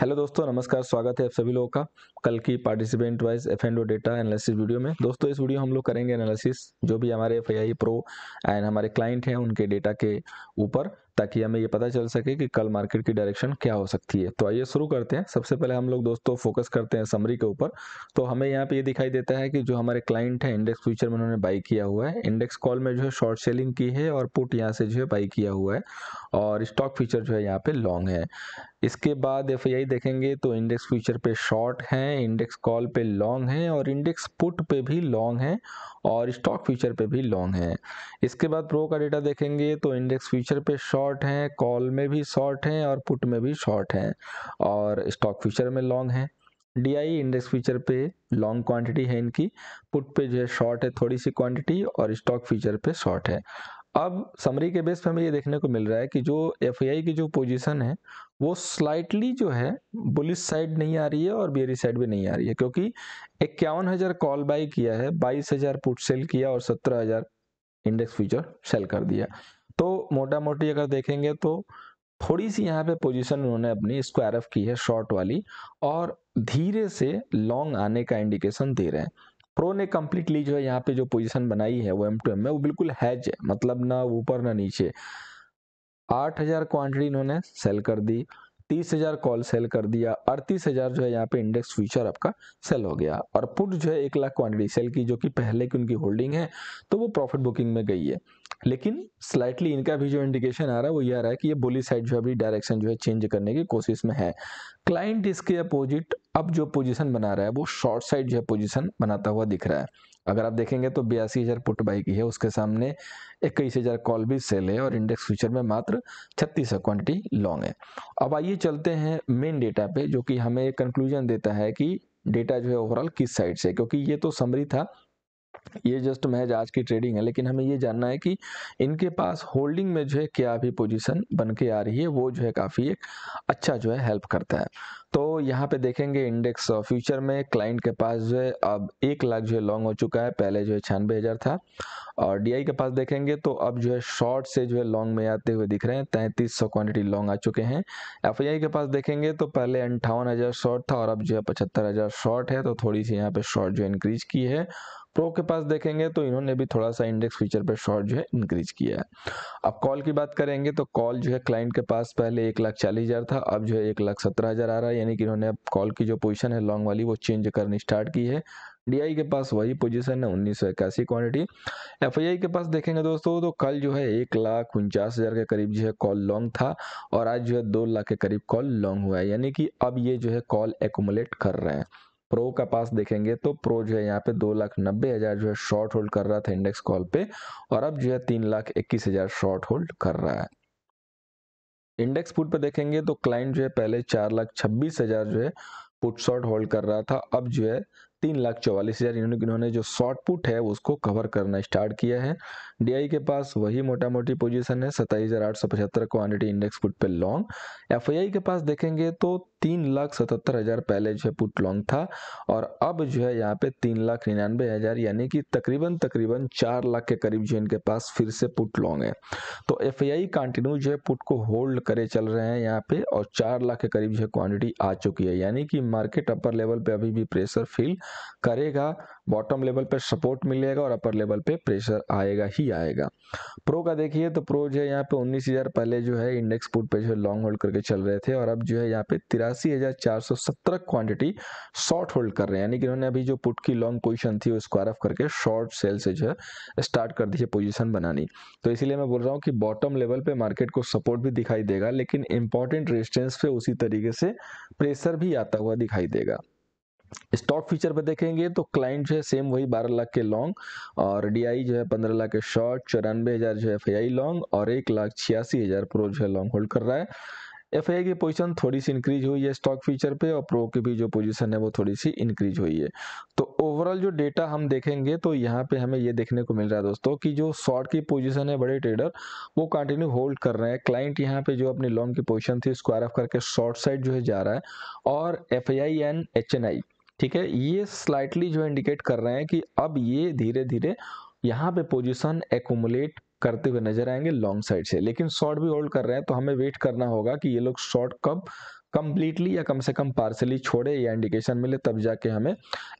hello दोस्तों नमस्कार स्वागत है आप सभी लोगों का कल की participant wise F and data analysis video में दोस्तों इस वीडियो हम लोग करेंगे एनालिसिस जो भी हमारे एफ प्रो एंड हमारे क्लाइंट हैं उनके डेटा के ऊपर ताकि हमें ये पता चल सके कि कल मार्केट की डायरेक्शन क्या हो सकती है तो आइए शुरू करते हैं सबसे पहले हम लोग दोस्तों फोकस करते हैं समरी के ऊपर तो हमें यहाँ पे ये दिखाई देता है कि जो हमारे क्लाइंट है इंडेक्स फ्यूचर में उन्होंने बाई किया हुआ है इंडेक्स कॉल में जो है शॉर्ट सेलिंग की है और पुट यहाँ से जो है बाई किया हुआ है और स्टॉक फ्यूचर जो है यहाँ पे लॉन्ग है इसके बाद एफ देखेंगे तो इंडेक्स फ्यूचर पे शॉर्ट है इंडेक्स कॉल पे लॉन्ग है और इंडेक्स पुट पे भी लॉन्ग है और स्टॉक फ्यूचर पे भी लॉन्ग है इसके बाद प्रो का डेटा देखेंगे तो इंडेक्स फ्यूचर पे शॉर्ट शॉर्ट हैं कॉल में भी शॉर्ट हैं और पुट में भी शॉर्ट हैं और स्टॉक फ्यूचर में लॉन्ग हैं डी आई इंडेक्स फ्यूचर पे लॉन्ग क्वांटिटी है इनकी पुट पे जो है शॉर्ट है थोड़ी सी क्वांटिटी और स्टॉक फ्यूचर पे शॉर्ट है अब समरी के बेस पे हमें ये देखने को मिल रहा है कि जो एफ की जो पोजीशन है वो स्लाइटली जो है बुलिस साइड नहीं आ रही है और बेरी साइड भी नहीं आ रही है क्योंकि इक्यावन हज़ार कॉल बाई किया है बाईस हज़ार पुट सेल किया और सत्रह हज़ार इंडेक्स फ्यूचर सेल कर दिया तो मोटा मोटी अगर देखेंगे तो थोड़ी सी यहाँ पे पोजीशन उन्होंने अपनी स्क्वायर एफ की है शॉर्ट वाली और धीरे से लॉन्ग आने का इंडिकेशन दे रहे हैं प्रो ने कम्प्लीटली जो है यहाँ पे जो पोजीशन बनाई है वो एम टू एम में वो बिल्कुल हैज है मतलब ना ऊपर ना नीचे आठ हजार क्वांटिटी इन्होंने सेल कर दी तीस हजार कॉल सेल कर दिया अड़तीस हजार जो है यहाँ पे इंडेक्स फ्यूचर आपका सेल हो गया और पुट जो है एक लाख क्वांटिटी सेल की जो कि पहले की उनकी होल्डिंग है तो वो प्रॉफिट बुकिंग में गई है लेकिन स्लाइटली इनका भी जो इंडिकेशन आ रहा है वो ये आ रहा है कि ये बोली साइड जो है डायरेक्शन जो है चेंज करने की कोशिश में है क्लाइंट इसके अपोजिट अब जो पोजीशन बना रहा है वो शॉर्ट साइड जो है पोजीशन बनाता हुआ दिख रहा है अगर आप देखेंगे तो बयासी हज़ार पुट बाई की है उसके सामने इक्कीस हज़ार कॉल भी सेल है और इंडेक्स फ्यूचर में मात्र छत्तीस क्वान्टिटी लॉन्ग है अब आइए चलते हैं मेन डेटा पे जो कि हमें कंक्लूजन देता है कि डेटा जो है ओवरऑल किस साइड से क्योंकि ये तो समरी था ये जस्ट महज आज की ट्रेडिंग है लेकिन हमें ये जानना है कि इनके पास होल्डिंग में जो है क्या भी पोजीशन बन के आ रही है वो जो है काफ़ी एक अच्छा जो है हेल्प करता है तो यहाँ पे देखेंगे इंडेक्स फ्यूचर में क्लाइंट के पास जो है अब एक लाख जो है लॉन्ग हो चुका है पहले जो है छियानवे हज़ार था और डीआई के पास देखेंगे तो अब जो है शॉर्ट से जो है लॉन्ग में आते हुए दिख रहे हैं तैंतीस सौ क्वान्टिटी लॉन्ग आ चुके हैं एफआईआई के पास देखेंगे तो पहले अंठावन हज़ार शॉर्ट था और अब जो है पचहत्तर हज़ार शॉर्ट है तो थोड़ी सी यहाँ पे शॉर्ट जो इंक्रीज की है प्रो के पास देखेंगे तो इन्होंने भी थोड़ा सा इंडेक्स फ्यूचर पर शॉर्ट जो है इंक्रीज किया है अब कॉल की बात करेंगे तो कॉल जो है क्लाइंट के पास पहले एक लाख चालीस हज़ार था अब जो है एक लाख सत्रह हज़ार आ रहा है यानी कि इन्होंने अब कॉल की जो पोजीशन है लॉन्ग वाली वो चेंज करनी स्टार्ट की है डीआई के पास वही पोजीशन है उन्नीस सौ इक्यासी क्वान्टिटी एफ के पास देखेंगे दोस्तों तो कल जो है एक लाख उनचास हज़ार के करीब जो है कॉल लॉन्ग था और आज जो है दो लाख के करीब कॉल लॉन्ग हुआ है यानी कि अब ये जो है कॉल एकोमोलेट कर रहे हैं प्रो का पास देखेंगे तो प्रो जो है यहाँ पे दो लाख नब्बे हजार जो है शॉर्ट होल्ड कर रहा था इंडेक्स कॉल पे और अब जो है तीन लाख इक्कीस हजार शॉर्ट होल्ड कर रहा है इंडेक्स पुट पे देखेंगे तो क्लाइंट जो है पहले चार लाख छब्बीस हजार जो है पुट शॉर्ट होल्ड कर रहा था अब जो है तीन लाख चौवालीस हजार इन्होंने जो शॉर्ट पुट है उसको कवर करना स्टार्ट किया है डीआई e के पास वही मोटा मोटी पोजीशन है सताईस हजार आठ सौ पचहत्तर क्वानिटी इंडेक्स पुट पे लॉन्ग एफ के पास देखेंगे तो तीन लाख सतहत्तर हजार पहले जो है पुट लॉन्ग था और अब जो है यहाँ पे तीन लाख निन्यानबे हजार यानी कि तकरीबन तकरीबन चार लाख के करीब जो इनके पास फिर से पुट लॉन्ग है तो एफ आई कंटिन्यू जो है पुट को होल्ड करे चल रहे हैं यहाँ पे और चार लाख के करीब जो है क्वांटिटी आ चुकी है यानी कि मार्केट अपर लेवल पे अभी भी प्रेशर फील करेगा बॉटम लेवल पे सपोर्ट मिलेगा और अपर लेवल पे प्रेशर आएगा ही ही आएगा प्रो का देखिए तो प्रो जो है यहाँ पे उन्नीस हज़ार पहले जो है इंडेक्स पुट पे जो लॉन्ग होल्ड करके चल रहे थे और अब जो है यहाँ पे तिरासी हज़ार चार सौ सत्रह क्वान्टिटी शॉर्ट होल्ड कर रहे हैं यानी कि उन्होंने अभी जो पुट की लॉन्ग पोजिशन थी उसको आरफ करके शॉर्ट सेल से जो है स्टार्ट कर दी है पोजिशन बनानी तो इसलिए मैं बोल रहा हूँ कि बॉटम लेवल पे मार्केट को सपोर्ट भी दिखाई देगा लेकिन इंपॉर्टेंट रेजिस्टेंस पे उसी तरीके से प्रेशर भी आता हुआ दिखाई देगा स्टॉक फीचर पे देखेंगे तो क्लाइंट जो है सेम वही 12 लाख के लॉन्ग और डीआई जो है 15 लाख के शॉर्ट चौरानवे हज़ार जो है एफ लॉन्ग और एक लाख छियासी हज़ार प्रो जो है लॉन्ग होल्ड कर रहा है एफ की पोजीशन थोड़ी सी इंक्रीज हुई है स्टॉक फीचर पे और प्रो की भी जो पोजीशन है वो थोड़ी सी इंक्रीज हुई है तो ओवरऑल जो डेटा हम देखेंगे तो यहाँ पे हमें ये देखने को मिल रहा है दोस्तों कि जो शॉर्ट की पोजीशन है बड़े ट्रेडर वो कंटिन्यू होल्ड कर रहे हैं क्लाइंट यहाँ पे जो अपनी लॉन्ग की पोजिशन थी उसको ऑफ करके शॉर्ट साइड जो है जा रहा है और F I and H N I ठीक है ये स्लाइटली जो इंडिकेट कर रहे हैं कि अब ये धीरे धीरे यहाँ पे पोजिशन एकोमुलेट करते हुए नजर आएंगे लॉन्ग साइड से लेकिन शॉर्ट भी होल्ड कर रहे हैं तो हमें वेट करना होगा कि ये लोग शॉर्ट कब कम्प्लीटली या कम से कम पार्सली छोड़े या इंडिकेशन मिले तब जाके हमें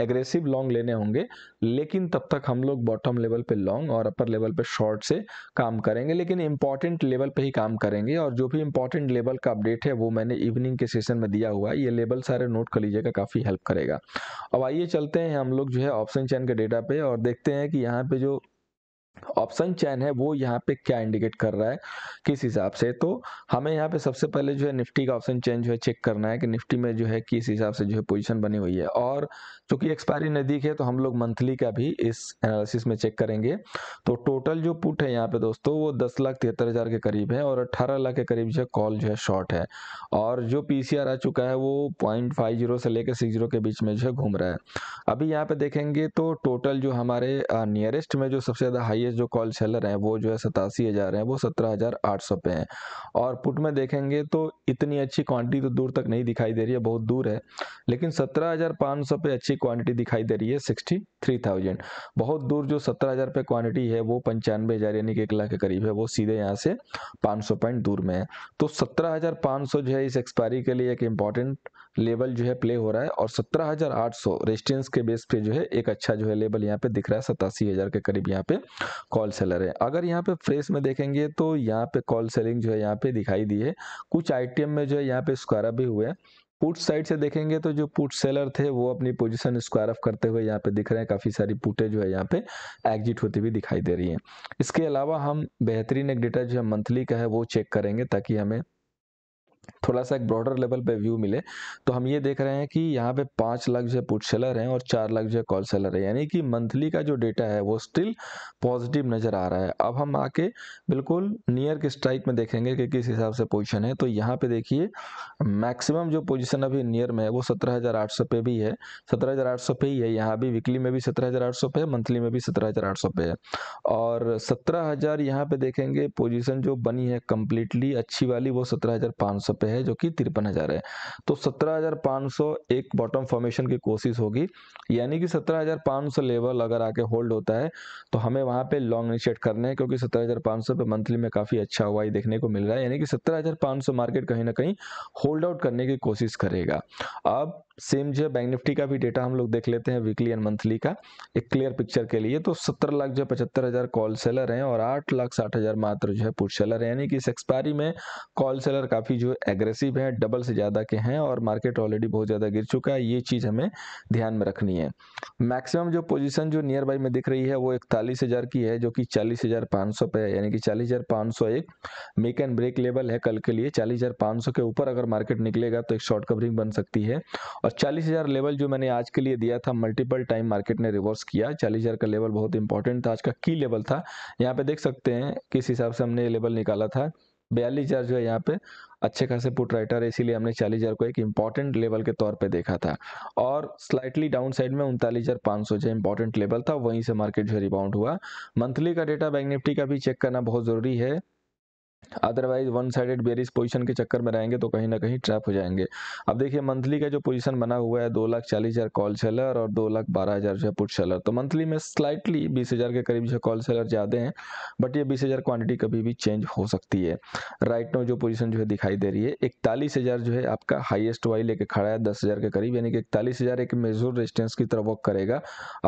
एग्रेसिव लॉन्ग लेने होंगे लेकिन तब तक हम लोग बॉटम लेवल पे लॉन्ग और अपर लेवल पे शॉर्ट से काम करेंगे लेकिन इंपॉर्टेंट लेवल पे ही काम करेंगे और जो भी इंपॉर्टेंट लेवल का अपडेट है वो मैंने इवनिंग के सेशन में दिया हुआ है ये लेवल सारे नोट कर लीजिएगा काफ़ी हेल्प करेगा अब आइए चलते हैं हम लोग जो है ऑप्शन चैन के डेटा पे और देखते हैं कि यहाँ पे जो ऑप्शन चैन है वो यहाँ पे क्या इंडिकेट कर रहा है किस हिसाब से तो हमें यहाँ पे सबसे पहले जो है निफ्टी का ऑप्शन चैन जो है चेक करना है कि निफ्टी में जो है किस हिसाब से जो है पोजीशन बनी हुई है और चूंकि एक्सपायरी नजदीक है तो हम लोग मंथली का भी इस एनालिसिस में चेक करेंगे तो टोटल जो पुट है यहाँ पे दोस्तों वो दस लाख तिहत्तर हजार के करीब है और अट्ठारह लाख के करीब जो है कॉल जो है शॉर्ट है और जो पी आ चुका है वो पॉइंट फाइव जीरो से लेकर सिक्स जीरो के बीच में जो है घूम रहा है अभी यहाँ पे देखेंगे तो टोटल जो हमारे नियरेस्ट में जो सबसे ज्यादा हाई ये जो कॉल सेलर हैं वो जो है सतासी हज़ार हैं वो सत्रह हज़ार आठ सौ पे हैं और पुट में देखेंगे तो इतनी अच्छी क्वांटिटी तो दूर तक नहीं दिखाई दे रही है बहुत दूर है लेकिन सत्रह हज़ार पाँच सौ पे अच्छी क्वांटिटी दिखाई दे रही है सिक्सटी थ्री थाउजेंड बहुत दूर जो सत्रह हज़ार पे क्वांटिटी है वो पंचानवे हज़ार यानी कि एक लाख के करीब है वो सीधे यहाँ से पाँच सौ पॉइंट दूर में है तो सत्रह हज़ार पाँच सौ जो है इस एक्सपायरी के लिए एक इम्पॉर्टेंट लेवल जो है प्ले हो रहा है और 17,800 रेजिस्टेंस के बेस पे जो है एक अच्छा जो है लेवल यहाँ पे दिख रहा है सतासी हज़ार के करीब यहाँ पे कॉल सेलर है अगर यहाँ पे फ्रेश में देखेंगे तो यहाँ पे कॉल सेलिंग जो है यहाँ पे दिखाई दी है कुछ आइटम में जो है यहाँ पे स्क्वायर भी हुए हैं पुट साइड से देखेंगे तो जो पुट सेलर थे वो अपनी पोजीशन स्क्वायर ऑफ करते हुए यहाँ पे दिख रहे हैं काफ़ी सारी पुटें जो है यहाँ पे एग्जिट होती हुई दिखाई दे रही हैं इसके अलावा हम बेहतरीन एक डेटा जो है मंथली का है वो चेक करेंगे ताकि हमें थोड़ा सा एक ब्रॉडर लेवल पे व्यू मिले तो हम ये देख रहे हैं कि यहाँ पे पांच लाख जो है पुट सेलर हैं और चार लाख जो है कॉल सेलर है यानी कि मंथली का जो डेटा है वो स्टिल पॉजिटिव नज़र आ रहा है अब हम आके बिल्कुल नियर के स्ट्राइक में देखेंगे कि किस हिसाब से पोजिशन है तो यहाँ पे देखिए मैक्सिमम जो पोजिशन अभी नियर में है वो सत्रह हज़ार आठ सौ पे भी है सत्रह हज़ार आठ सौ पे ही है यहाँ भी वीकली में भी सत्रह हज़ार आठ सौ पे है मंथली में भी सत्रह हज़ार आठ सौ पे है और सत्रह हज़ार यहाँ पे देखेंगे पोजिशन जो बनी है कम्प्लीटली अच्छी वाली वो सत्रह हज़ार पाँच सौ पे है जो कि तिरपन हज़ार है तो सत्रह हज़ार पाँच सौ एक बॉटम फॉर्मेशन की कोशिश होगी यानी कि सत्रह हज़ार पाँच सौ लेवल अगर आके होल्ड होता है तो हमें वहाँ पे लॉन्ग इनिशिएट करने हैं क्योंकि सत्रह हज़ार पाँच सौ पे मंथली में काफ़ी अच्छा हुआ ही देखने को मिल रहा है यानी कि सत्रह हज़ार पाँच सौ मार्केट कहीं ना कहीं होल्ड आउट करने की कोशिश करेगा अब सेम जो है बैंक निफ्टी का भी डेटा हम लोग देख लेते हैं वीकली एंड मंथली का एक क्लियर पिक्चर के लिए तो सत्तर लाख जो है पचहत्तर हज़ार कॉल सेलर हैं और आठ लाख साठ हज़ार मात्र जो है पुट सेलर है यानी कि इस एक्सपायरी में कॉल सेलर काफ़ी जो एग्रेसिव है डबल से ज़्यादा के हैं और मार्केट ऑलरेडी बहुत ज़्यादा गिर चुका है ये चीज़ हमें ध्यान में रखनी है मैक्सिमम जो पोजिशन जो नियर बाई में दिख रही है वो इकतालीस हज़ार की है जो कि चालीस हज़ार पाँच सौ पे है यानी कि चालीस हज़ार पाँच सौ एक मेक एंड ब्रेक लेवल है कल के लिए चालीस हज़ार सौ के ऊपर अगर मार्केट निकलेगा तो एक शॉर्ट कवरिंग बन सकती है और 40,000 लेवल जो मैंने आज के लिए दिया था मल्टीपल टाइम मार्केट ने रिवर्स किया 40,000 का लेवल बहुत इंपॉर्टेंट था आज का की लेवल था यहाँ पे देख सकते हैं किस हिसाब से हमने ये लेवल निकाला था बयालीस हज़ार जो है यहाँ पे अच्छे खासे पुट राइटर है इसीलिए हमने चालीस हज़ार को एक इम्पॉर्टेंट लेवल के तौर पे देखा था और स्लाइटली डाउन साइड में उनतालीस हज़ार पाँच सौ जो इम्पोर्टेंट लेवल था वहीं से मार्केट जो है रिबाउंड हुआ मंथली का डेटा बैंक निफ्टी का भी चेक करना बहुत ज़रूरी है otherwise one sided bearish position के चक्कर में रहेंगे तो कहीं ना कहीं ट्रैप हो जाएंगे अब देखिए मंथली का जो पोजीशन बना हुआ है दो लाख चालीस हज़ार कॉल सेलर और दो लाख बारह हज़ार जो है पुट सेलर तो मंथली में स्लाइटली बीस हज़ार के करीब जो कॉल सेलर ज़्यादा हैं बट ये बीस हज़ार क्वान्टिटी कभी भी चेंज हो सकती है राइट नो जो पोजिशन जो है दिखाई दे रही है इकतालीस हज़ार जो है आपका हाइएस्ट वाई लेके खड़ा है दस हज़ार के करीब यानी कि इकतालीस हज़ार एक मेजोर रेजिस्टेंस की तरफ वॉक करेगा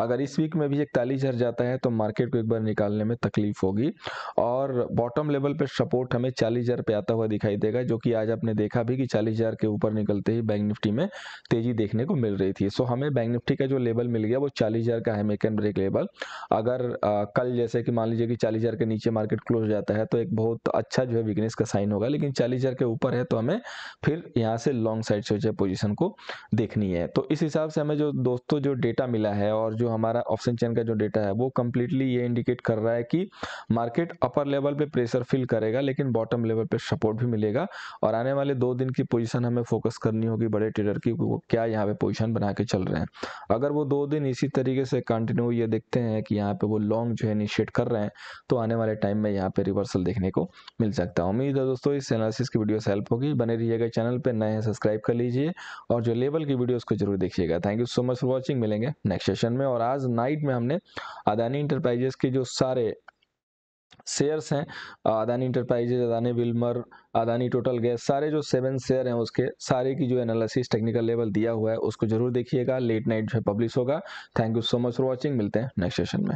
अगर इस वीक में भी इकतालीस हज़ार जाता है तो मार्केट को एक बार निकालने में तकलीफ होगी और बॉटम लेवल पर सपोर्ट सपोर्ट हमें चालीस हज़ार पे आता हुआ दिखाई देगा जो कि आज आपने देखा भी कि चालीस हज़ार के ऊपर निकलते ही बैंक निफ्टी में तेज़ी देखने को मिल रही थी सो हमें बैंक निफ्टी का जो लेवल मिल गया वो चालीस हज़ार का है मेक एंड ब्रेक लेवल अगर आ, कल जैसे कि मान लीजिए कि चालीस हज़ार के नीचे मार्केट क्लोज जाता है तो एक बहुत अच्छा जो है वीकनेस का साइन होगा लेकिन चालीस हज़ार के ऊपर है तो हमें फिर यहाँ से लॉन्ग साइड से जो पोजिशन को देखनी है तो इस हिसाब से हमें जो दोस्तों जो डेटा मिला है और जो हमारा ऑप्शन चेन का जो डेटा है वो कम्प्लीटली ये इंडिकेट कर रहा है कि मार्केट अपर लेवल पे प्रेशर फील करेगा लेकिन बॉटम लेवल पे सपोर्ट भी मिलेगा और आने वाले दो दिन की पोजीशन हमें फोकस करनी होगी बड़े ट्रेडर की वो क्या यहाँ पे पोजीशन बना के चल रहे हैं अगर वो दो दिन इसी तरीके से कंटिन्यू ये देखते हैं कि यहाँ पे वो लॉन्ग जो है इनिशिएट कर रहे हैं तो आने वाले टाइम में यहाँ पे रिवर्सल देखने को मिल सकता है उम्मीद है दोस्तों इस एनालिसिस की वीडियो से हेल्प होगी बने रहिएगा चैनल पर नए हैं सब्सक्राइब कर लीजिए और जो लेवल की वीडियो उसको जरूर देखिएगा thank you so much for watching मिलेंगे नेक्स्ट सेशन में और आज नाइट में हमने अदानी इंटरप्राइजेस के जो सारे शेयर्स हैं Adani Enterprises Adani Wilmar Adani Total Gas सारे जो सेवन शेयर हैं उसके सारे की जो एनालिसिस टेक्निकल लेवल दिया हुआ है उसको जरूर देखिएगा लेट नाइट जो पब्लिश होगा thank you so much for watching मिलते हैं नेक्स्ट सेशन में